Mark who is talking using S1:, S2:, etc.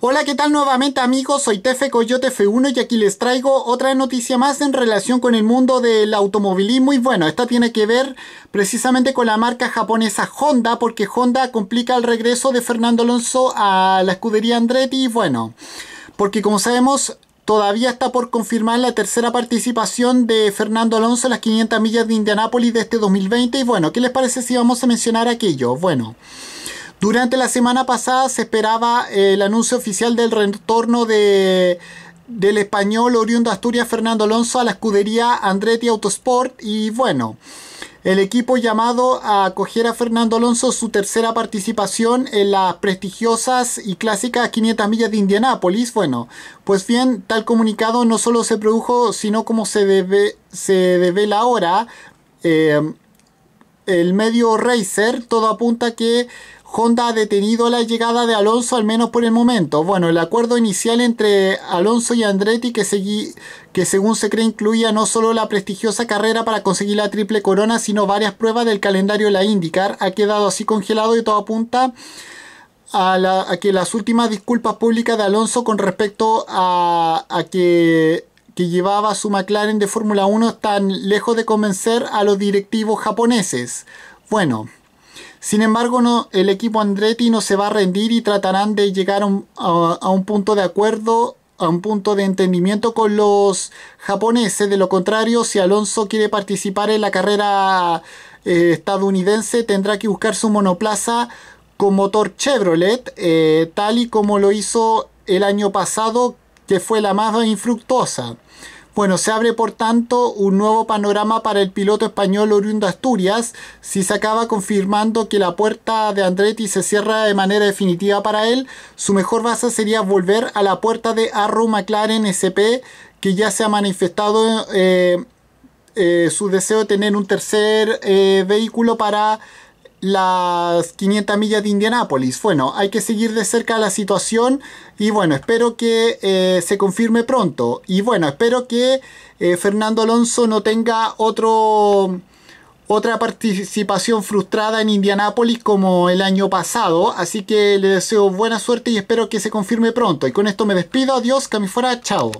S1: Hola, ¿qué tal nuevamente amigos? Soy Tefe Coyote F1 y aquí les traigo otra noticia más en relación con el mundo del automovilismo y bueno, esta tiene que ver precisamente con la marca japonesa Honda porque Honda complica el regreso de Fernando Alonso a la escudería Andretti y bueno, porque como sabemos Todavía está por confirmar la tercera participación de Fernando Alonso en las 500 millas de Indianápolis de este 2020. Y bueno, ¿qué les parece si vamos a mencionar aquello? Bueno, durante la semana pasada se esperaba eh, el anuncio oficial del retorno de, del español oriundo Asturias Fernando Alonso a la escudería Andretti Autosport y bueno, el equipo llamado a acoger a Fernando Alonso su tercera participación en las prestigiosas y clásicas 500 millas de Indianápolis. Bueno, pues bien, tal comunicado no solo se produjo, sino como se, debe, se la ahora. Eh, el medio Racer, todo apunta que Honda ha detenido la llegada de Alonso, al menos por el momento. Bueno, el acuerdo inicial entre Alonso y Andretti, que, que según se cree incluía no solo la prestigiosa carrera para conseguir la triple corona, sino varias pruebas del calendario la IndyCar, ha quedado así congelado y todo apunta a, que las últimas disculpas públicas de Alonso con respecto a, que llevaba su McLaren de Fórmula 1 tan lejos de convencer a los directivos japoneses. Bueno, sin embargo, no, el equipo Andretti no se va a rendir y tratarán de llegar a un, punto de acuerdo a un punto de entendimiento con los japoneses. De lo contrario, si Alonso quiere participar en la carrera eh, estadounidense, tendrá que buscar su monoplaza con motor Chevrolet, eh, tal y como lo hizo el año pasado, que fue la más infructuosa. Bueno, se abre por tanto un nuevo panorama para el piloto español oriundo Asturias, si se acaba confirmando que la puerta de Andretti se cierra de manera definitiva para él, su mejor base sería volver a la puerta de Arrow McLaren SP, que ya se ha manifestado eh, eh, su deseo de tener un tercer eh, vehículo para las 500 millas de Indianápolis. Bueno, hay que seguir de cerca la situación y bueno, espero que eh, se confirme pronto. Y bueno, espero que eh, Fernando Alonso no tenga otro, otra participación frustrada en Indianápolis como el año pasado. Así que le deseo buena suerte y espero que se confirme pronto. Y con esto me despido. Adiós, fuera Chao.